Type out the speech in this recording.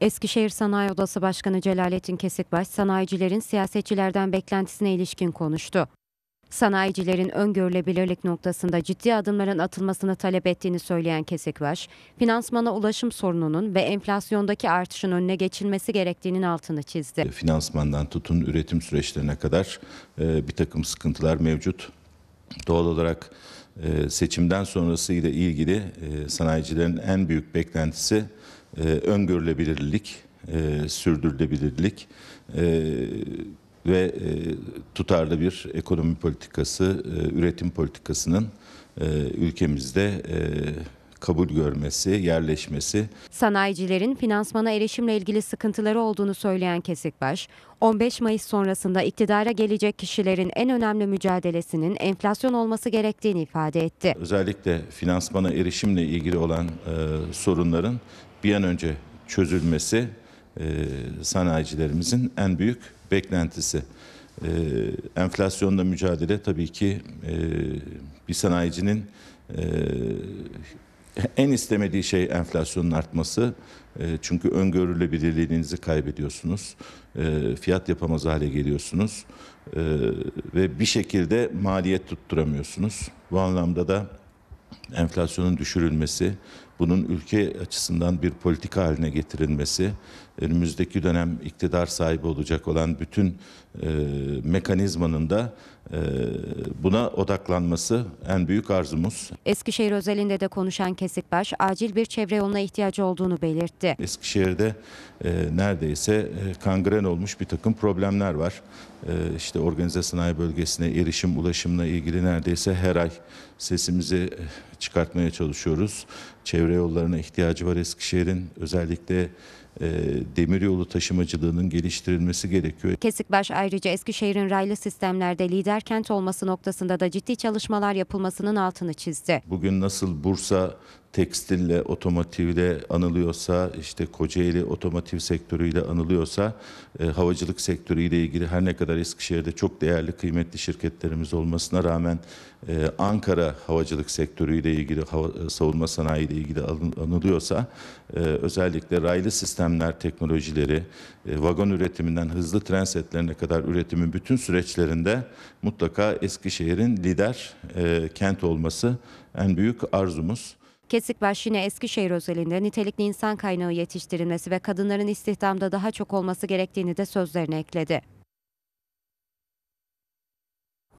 Eskişehir Sanayi Odası Başkanı Celalettin Kesikbaş, sanayicilerin siyasetçilerden beklentisine ilişkin konuştu. Sanayicilerin öngörülebilirlik noktasında ciddi adımların atılmasını talep ettiğini söyleyen Kesikbaş, finansmana ulaşım sorununun ve enflasyondaki artışın önüne geçilmesi gerektiğinin altını çizdi. Finansmandan tutun üretim süreçlerine kadar e, bir takım sıkıntılar mevcut. Doğal olarak e, seçimden sonrası ile ilgili e, sanayicilerin en büyük beklentisi e, öngörülebilirlik, e, sürdürülebilirlik e, ve e, tutarlı bir ekonomi politikası, e, üretim politikasının e, ülkemizde e, kabul görmesi, yerleşmesi. Sanayicilerin finansmana erişimle ilgili sıkıntıları olduğunu söyleyen Kesikbaş, 15 Mayıs sonrasında iktidara gelecek kişilerin en önemli mücadelesinin enflasyon olması gerektiğini ifade etti. Özellikle finansmana erişimle ilgili olan e, sorunların bir an önce çözülmesi e, sanayicilerimizin en büyük beklentisi. E, enflasyonla mücadele tabii ki e, bir sanayicinin e, en istemediği şey enflasyonun artması. E, çünkü öngörülebilirliğinizi kaybediyorsunuz. E, fiyat yapamaz hale geliyorsunuz. E, ve bir şekilde maliyet tutturamıyorsunuz. Bu anlamda da enflasyonun düşürülmesi, bunun ülke açısından bir politika haline getirilmesi, önümüzdeki dönem iktidar sahibi olacak olan bütün e, mekanizmanın da e, buna odaklanması en büyük arzumuz. Eskişehir özelinde de konuşan Kesikbaş, acil bir çevre yoluna ihtiyacı olduğunu belirtti. Eskişehir'de e, neredeyse e, kangren olmuş bir takım problemler var. E, işte organize sanayi bölgesine erişim, ulaşımla ilgili neredeyse her ay sesimizi e, çıkartmaya çalışıyoruz. Çevre çevre yollarına ihtiyacı var Eskişehir'in. Özellikle e, demiryolu taşımacılığının geliştirilmesi gerekiyor. Kesikbaş ayrıca Eskişehir'in raylı sistemlerde lider kent olması noktasında da ciddi çalışmalar yapılmasının altını çizdi. Bugün nasıl Bursa tekstille, otomotivle anılıyorsa, işte Kocaeli otomotiv sektörüyle anılıyorsa, e, havacılık sektörüyle ilgili her ne kadar Eskişehir'de çok değerli, kıymetli şirketlerimiz olmasına rağmen e, Ankara havacılık sektörüyle ilgili, hava, e, savunma sanayiyle ilgili anılıyorsa, e, özellikle raylı sistem sistemler, teknolojileri, e, vagon üretiminden hızlı tren setlerine kadar üretimin bütün süreçlerinde mutlaka Eskişehir'in lider e, kent olması en büyük arzumuz. Kesikbaş yine Eskişehir özelinde nitelikli insan kaynağı yetiştirilmesi ve kadınların istihdamda daha çok olması gerektiğini de sözlerine ekledi.